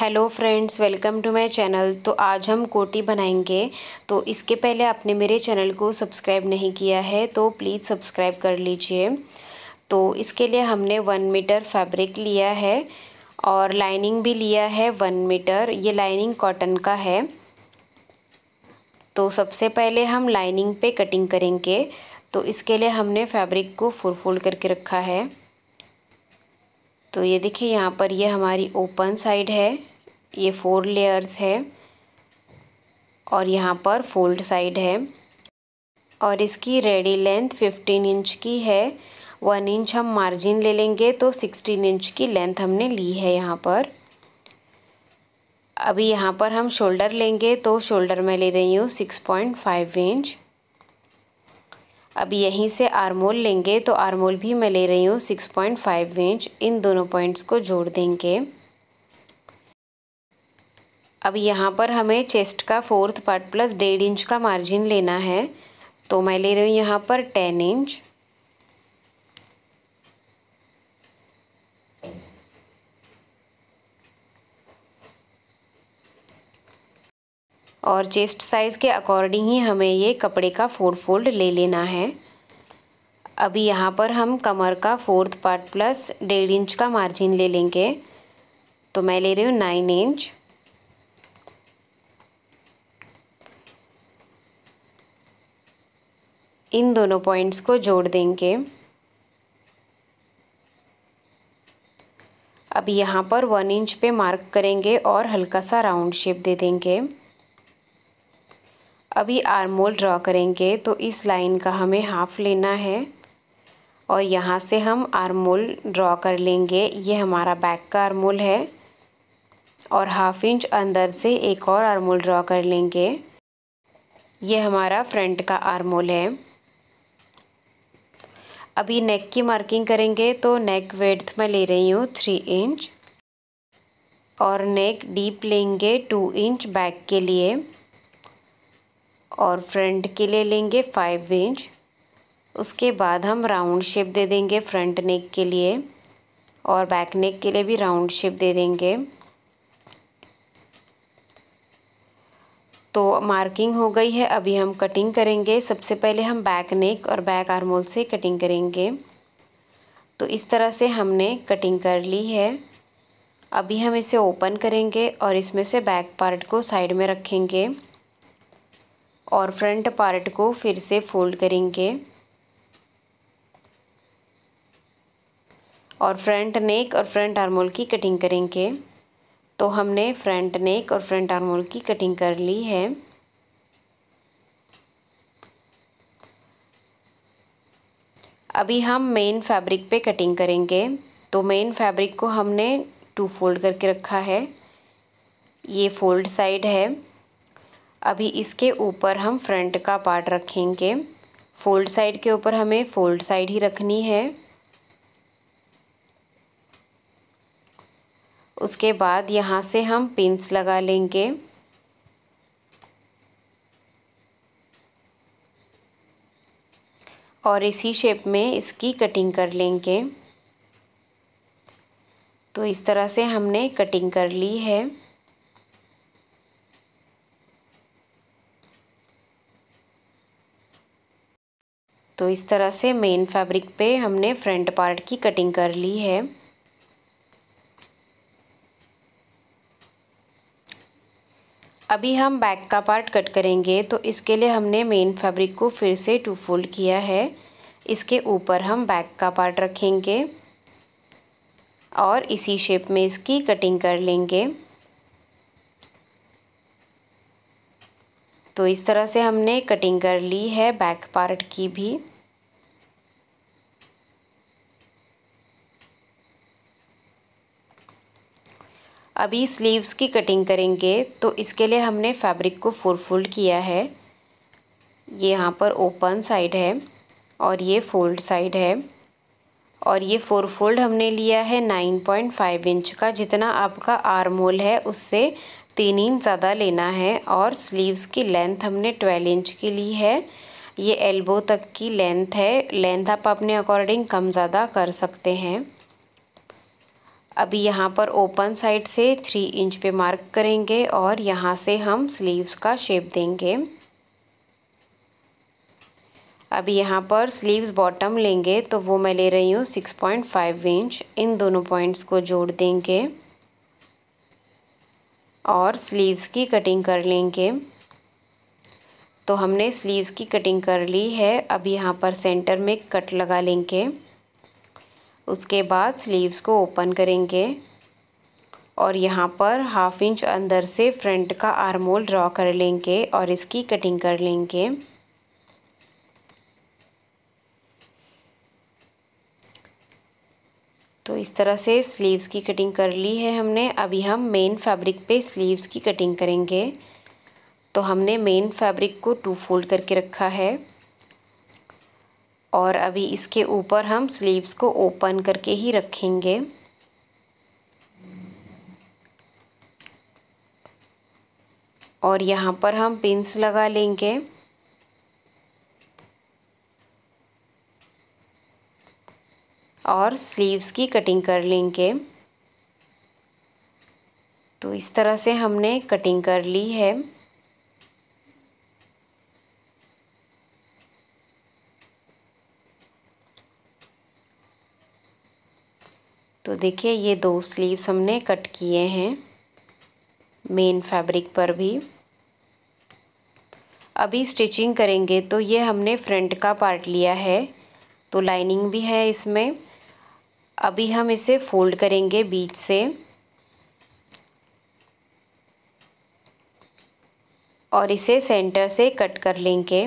hello friends welcome to my channel तो आज हम कोटी बनाएंगे तो इसके पहले आपने मेरे चैनल को सब्सक्राइब नहीं किया है तो प्लीज़ सब्सक्राइब कर लीजिए तो इसके लिए हमने वन मीटर फैब्रिक लिया है और लाइनिंग भी लिया है वन मीटर ये लाइनिंग कॉटन का है तो सबसे पहले हम लाइनिंग पे कटिंग करेंगे तो इसके लिए हमने फैब्रिक को फुल फोल्ड करके रखा है तो ये देखिए यहाँ पर ये हमारी ओपन साइड है ये फोर लेयर्स है और यहाँ पर फोल्ड साइड है और इसकी रेडी लेंथ फिफ्टीन इंच की है वन इंच हम मार्जिन ले लेंगे तो सिक्सटीन इंच की लेंथ हमने ली है यहाँ पर अभी यहाँ पर हम शोल्डर लेंगे तो शोल्डर मैं ले रही हूँ सिक्स पॉइंट फाइव इंच अब यहीं से आरमोल लेंगे तो आरमोल भी मैं ले रही हूँ सिक्स पॉइंट फाइव इंच इन दोनों पॉइंट्स को जोड़ देंगे अब यहाँ पर हमें चेस्ट का फोर्थ पार्ट प्लस डेढ़ इंच का मार्जिन लेना है तो मैं ले रही हूँ यहाँ पर टेन इंच और चेस्ट साइज़ के अकॉर्डिंग ही हमें ये कपड़े का फोर फोल्ड ले लेना है अभी यहाँ पर हम कमर का फोर्थ पार्ट प्लस डेढ़ इंच का मार्जिन ले लेंगे तो मैं ले रही हूँ नाइन इंच इन दोनों पॉइंट्स को जोड़ देंगे अभी यहाँ पर वन इंच पे मार्क करेंगे और हल्का सा राउंड शेप दे देंगे अभी आर्मोल ड्रॉ करेंगे तो इस लाइन का हमें हाफ लेना है और यहाँ से हम आर्मोल ड्रॉ कर लेंगे ये हमारा बैक का आर्मोल है और हाफ इंच अंदर से एक और आर्मोल ड्रॉ कर लेंगे ये हमारा फ्रंट का आर्मोल है अभी नेक की मार्किंग करेंगे तो नेक वेड्थ में ले रही हूँ थ्री इंच और नेक डीप लेंगे टू इंच बैक के लिए और फ्रंट के लिए लेंगे फाइव इंच उसके बाद हम राउंड शेप दे देंगे फ्रंट नेक के लिए और बैक नेक के लिए भी राउंड शेप दे देंगे तो मार्किंग हो गई है अभी हम कटिंग करेंगे सबसे पहले हम बैक नेक और बैक आर्मोल से कटिंग करेंगे तो इस तरह से हमने कटिंग कर ली है अभी हम इसे ओपन करेंगे और इसमें से बैक पार्ट को साइड में रखेंगे और फ्रंट पार्ट को फिर से फोल्ड करेंगे और फ्रंट नेक और फ्रंट आर्मोल की कटिंग करेंगे तो हमने फ्रंट नेक और फ्रंट आर्मोल की कटिंग कर ली है अभी हम मेन फैब्रिक पे कटिंग करेंगे तो मेन फैब्रिक को हमने टू फोल्ड करके रखा है ये फोल्ड साइड है अभी इसके ऊपर हम फ्रंट का पार्ट रखेंगे फोल्ड साइड के ऊपर हमें फोल्ड साइड ही रखनी है उसके बाद यहाँ से हम पिंस लगा लेंगे और इसी शेप में इसकी कटिंग कर लेंगे तो इस तरह से हमने कटिंग कर ली है तो इस तरह से मेन फैब्रिक पे हमने फ्रंट पार्ट की कटिंग कर ली है अभी हम बैक का पार्ट कट करेंगे तो इसके लिए हमने मेन फैब्रिक को फिर से टू फोल्ड किया है इसके ऊपर हम बैक का पार्ट रखेंगे और इसी शेप में इसकी कटिंग कर लेंगे तो इस तरह से हमने कटिंग कर ली है बैक पार्ट की भी अभी स्लीव्स की कटिंग करेंगे तो इसके लिए हमने फैब्रिक को फोर फोल्ड किया है ये यहाँ पर ओपन साइड है और ये फोल्ड साइड है और ये फोर फोल्ड हमने लिया है नाइन पॉइंट फाइव इंच का जितना आपका आर्म होल है उससे तीन इंच ज़्यादा लेना है और स्लीव्स की लेंथ हमने ट्वेल्व इंच की ली है ये एल्बो तक की लेंथ है लेंथ आप अपने अकॉर्डिंग कम ज़्यादा कर सकते हैं अभी यहाँ पर ओपन साइड से थ्री इंच पे मार्क करेंगे और यहाँ से हम स्लीव्स का शेप देंगे अभी यहाँ पर स्लीव्स बॉटम लेंगे तो वो मैं ले रही हूँ सिक्स पॉइंट फाइव इंच इन दोनों पॉइंट्स को जोड़ देंगे और स्लीव्स की कटिंग कर लेंगे तो हमने स्लीव्स की कटिंग कर ली है अब यहाँ पर सेंटर में कट लगा लेंगे उसके बाद स्लीव्स को ओपन करेंगे और यहाँ पर हाफ इंच अंदर से फ्रंट का आर्मोल ड्रॉ कर लेंगे और इसकी कटिंग कर लेंगे तो इस तरह से स्लीव्स की कटिंग कर ली है हमने अभी हम मेन फैब्रिक पे स्लीव्स की कटिंग करेंगे तो हमने मेन फैब्रिक को टू फोल्ड करके रखा है और अभी इसके ऊपर हम स्लीव्स को ओपन करके ही रखेंगे और यहाँ पर हम पिंस लगा लेंगे और स्लीव्स की कटिंग कर लेंगे तो इस तरह से हमने कटिंग कर ली है तो देखिए ये दो स्लीव्स हमने कट किए हैं मेन फैब्रिक पर भी अभी स्टिचिंग करेंगे तो ये हमने फ्रंट का पार्ट लिया है तो लाइनिंग भी है इसमें अभी हम इसे फोल्ड करेंगे बीच से और इसे सेंटर से कट कर लेंगे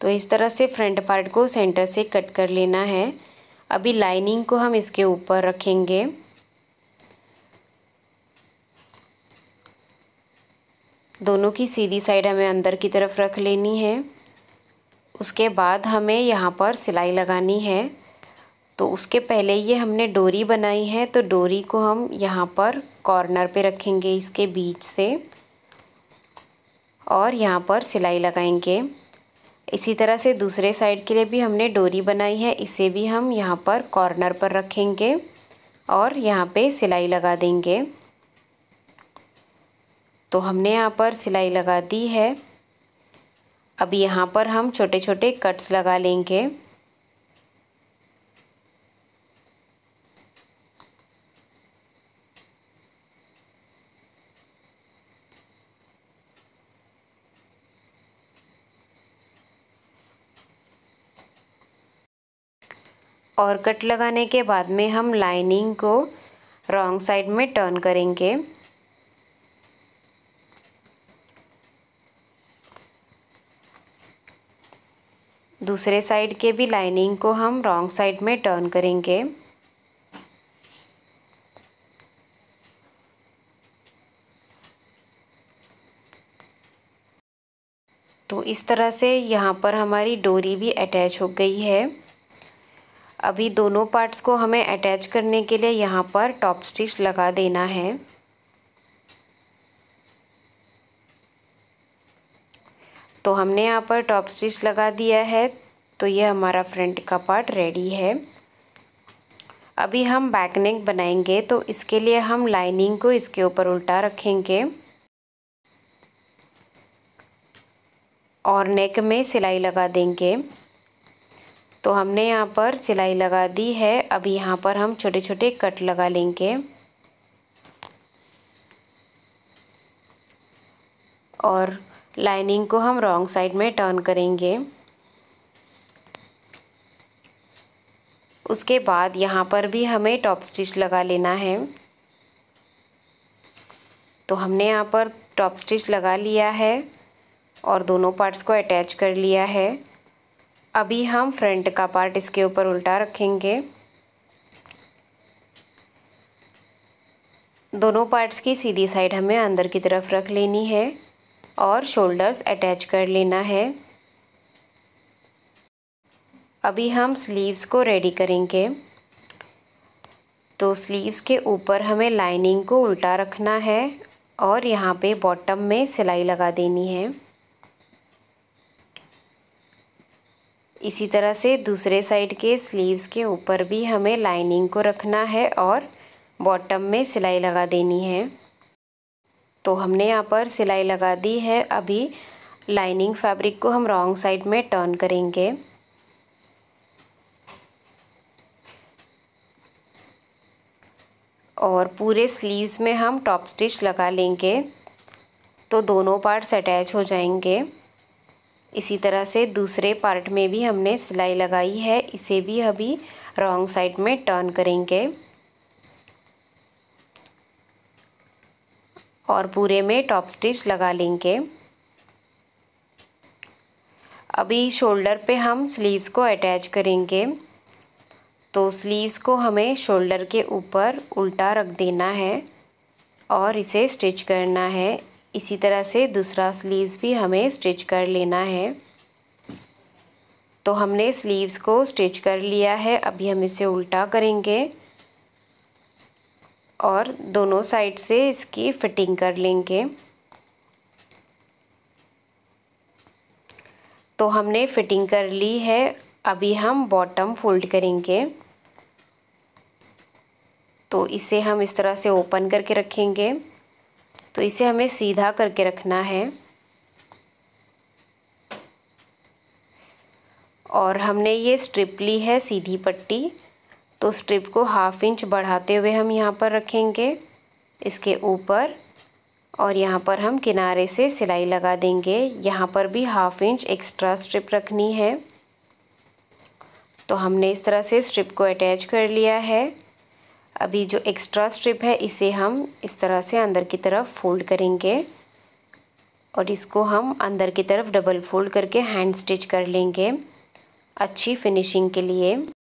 तो इस तरह से फ्रंट पार्ट को सेंटर से कट कर लेना है अभी लाइनिंग को हम इसके ऊपर रखेंगे दोनों की सीधी साइड हमें अंदर की तरफ रख लेनी है उसके बाद हमें यहाँ पर सिलाई लगानी है तो उसके पहले ये हमने डोरी बनाई है तो डोरी को हम यहाँ पर कॉर्नर पे रखेंगे इसके बीच से और यहाँ पर सिलाई लगाएंगे इसी तरह से दूसरे साइड के लिए भी हमने डोरी बनाई है इसे भी हम यहाँ पर कॉर्नर पर रखेंगे और यहाँ पे सिलाई लगा देंगे तो हमने यहाँ पर सिलाई लगा दी है अब यहाँ पर हम छोटे छोटे कट्स लगा लेंगे और कट लगाने के बाद में हम लाइनिंग को रॉन्ग साइड में टर्न करेंगे दूसरे साइड के भी लाइनिंग को हम रॉन्ग साइड में टर्न करेंगे तो इस तरह से यहाँ पर हमारी डोरी भी अटैच हो गई है अभी दोनों पार्ट्स को हमें अटैच करने के लिए यहाँ पर टॉप स्टिच लगा देना है तो हमने यहाँ पर टॉप स्टिच लगा दिया है तो ये हमारा फ्रंट का पार्ट रेडी है अभी हम बैक नेक बनाएंगे तो इसके लिए हम लाइनिंग को इसके ऊपर उल्टा रखेंगे और नेक में सिलाई लगा देंगे तो हमने यहाँ पर सिलाई लगा दी है अभी यहाँ पर हम छोटे छोटे कट लगा लेंगे और लाइनिंग को हम रॉन्ग साइड में टर्न करेंगे उसके बाद यहाँ पर भी हमें टॉप स्टिच लगा लेना है तो हमने यहाँ पर टॉप स्टिच लगा लिया है और दोनों पार्ट्स को अटैच कर लिया है अभी हम फ्रंट का पार्ट इसके ऊपर उल्टा रखेंगे दोनों पार्ट्स की सीधी साइड हमें अंदर की तरफ रख लेनी है और शोल्डर्स अटैच कर लेना है अभी हम स्लीव्स को रेडी करेंगे तो स्लीव्स के ऊपर हमें लाइनिंग को उल्टा रखना है और यहाँ पे बॉटम में सिलाई लगा देनी है इसी तरह से दूसरे साइड के स्लीव्स के ऊपर भी हमें लाइनिंग को रखना है और बॉटम में सिलाई लगा देनी है तो हमने यहाँ पर सिलाई लगा दी है अभी लाइनिंग फैब्रिक को हम रॉन्ग साइड में टर्न करेंगे और पूरे स्लीव्स में हम टॉप स्टिच लगा लेंगे तो दोनों पार्ट्स अटैच हो जाएंगे इसी तरह से दूसरे पार्ट में भी हमने सिलाई लगाई है इसे भी अभी रॉन्ग साइड में टर्न करेंगे और पूरे में टॉप स्टिच लगा लेंगे अभी शोल्डर पे हम स्लीव्स को अटैच करेंगे तो स्लीव्स को हमें शोल्डर के ऊपर उल्टा रख देना है और इसे स्टिच करना है इसी तरह से दूसरा स्लीव्स भी हमें स्टिच कर लेना है तो हमने स्लीव्स को स्टिच कर लिया है अभी हम इसे उल्टा करेंगे और दोनों साइड से इसकी फिटिंग कर लेंगे तो हमने फिटिंग कर ली है अभी हम बॉटम फोल्ड करेंगे तो इसे हम इस तरह से ओपन करके रखेंगे तो इसे हमें सीधा करके रखना है और हमने ये स्ट्रिप ली है सीधी पट्टी तो स्ट्रिप को हाफ इंच बढ़ाते हुए हम यहाँ पर रखेंगे इसके ऊपर और यहाँ पर हम किनारे से सिलाई लगा देंगे यहाँ पर भी हाफ इंच एक्स्ट्रा स्ट्रिप रखनी है तो हमने इस तरह से स्ट्रिप को अटैच कर लिया है अभी जो एक्स्ट्रा स्ट्रिप है इसे हम इस तरह से अंदर की तरफ फोल्ड करेंगे और इसको हम अंदर की तरफ डबल फोल्ड करके हैंड स्टिच कर लेंगे अच्छी फिनिशिंग के लिए